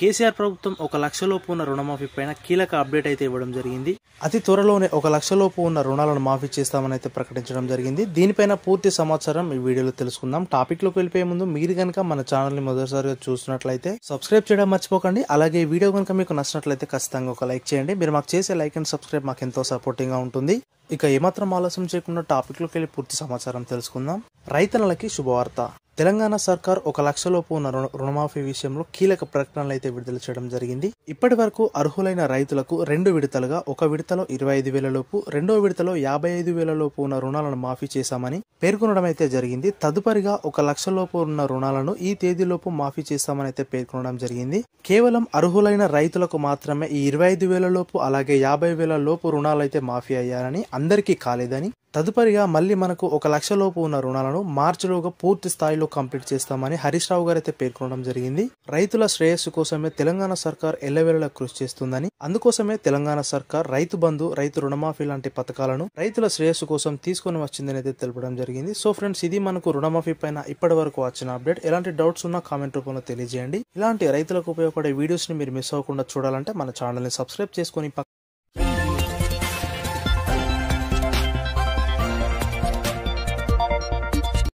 కేసీఆర్ ప్రభుత్వం ఒక లక్షలోపు ఉన్న రుణమాఫీ పైన కీలక అప్డేట్ అయితే ఇవ్వడం జరిగింది అతి త్వరలోనే ఒక లక్షలోపు ఉన్న రుణాలను మాఫీ చేస్తామని అయితే ప్రకటించడం జరిగింది దీనిపైన పూర్తి సమాచారం ఈ వీడియోలో తెలుసుకుందాం టాపిక్ లోకి వెళ్ళిపోయే ముందు మీరు కనుక మన ఛానల్ ని మొదటిసారిగా చూసినట్లయితే సబ్స్క్రైబ్ చేయడం మర్చిపోకండి అలాగే ఈ వీడియో కనుక మీకు నచ్చినట్లయితే ఖచ్చితంగా ఒక లైక్ చేయండి మీరు మాకు చేసే లైక్ అండ్ సబ్స్క్రైబ్ మాకు ఎంతో సపోర్టింగ్ గా ఉంటుంది ఇక ఏమాత్రం ఆలస్యం చేయకుండా టాపిక్ లోకి వెళ్ళి పూర్తి సమాచారం తెలుసుకుందాం రైతన్నలకి శుభవార్త తెలంగాణ సర్కార్ ఒక లక్షలోపు ఉన్న రుణమాఫీ విషయంలో కీలక ప్రకటనలు అయితే విడుదల చేయడం జరిగింది ఇప్పటి వరకు అర్హులైన రైతులకు రెండు విడతలుగా ఒక విడతలో ఇరవై ఐదు వేల లోపు రెండో విడతలో యాభై ఐదు వేల లోపు ఉన్న రుణాలను మాఫీ చేశామని పేర్కొనడం అయితే జరిగింది తదుపరిగా ఒక లక్ష లోపు ఉన్న రుణాలను ఈ తేదీలోపు మాఫీ చేస్తామని అయితే పేర్కొనడం జరిగింది కేవలం అర్హులైన రైతులకు మాత్రమే ఈ ఇరవై ఐదు వేల లోపు అలాగే యాభై వేల లోపు రుణాలు అయితే మాఫీ అయ్యారని అందరికీ కాలేదని తదుపరిగా మళ్ళీ మనకు ఒక లక్ష లోపు ఉన్న రుణాలను మార్చిలోగా పూర్తి స్థాయిలో కంప్లీట్ చేస్తామని హరీష్ రావు గారు అయితే పేర్కొనడం జరిగింది రైతుల శ్రేయస్సు కోసమే తెలంగాణ సర్కార్ ఎల్లవేళలా కృషి చేస్తుందని అందుకోసమే తెలంగాణ సర్కార్ రైతు బంధు రైతు రుణమాఫీ లాంటి పథకాలను రైతుల శ్రేయస్సు కోసం తీసుకొని వచ్చిందని అయితే తెలపడం జరిగింది సో ఫ్రెండ్స్ ఇది మనకు రుణమాఫీ పైన ఇప్పటి వరకు వచ్చిన అప్డేట్ ఎలాంటి డౌట్స్ ఉన్నా కామెంట్ రూపంలో తెలియజేయండి ఇలాంటి రైతులకు ఉపయోగపడే వీడియోస్ ని మీరు మిస్ అవ్వకుండా చూడాలంటే మన ఛానల్ ని సబ్స్క్రైబ్ చేసుకుని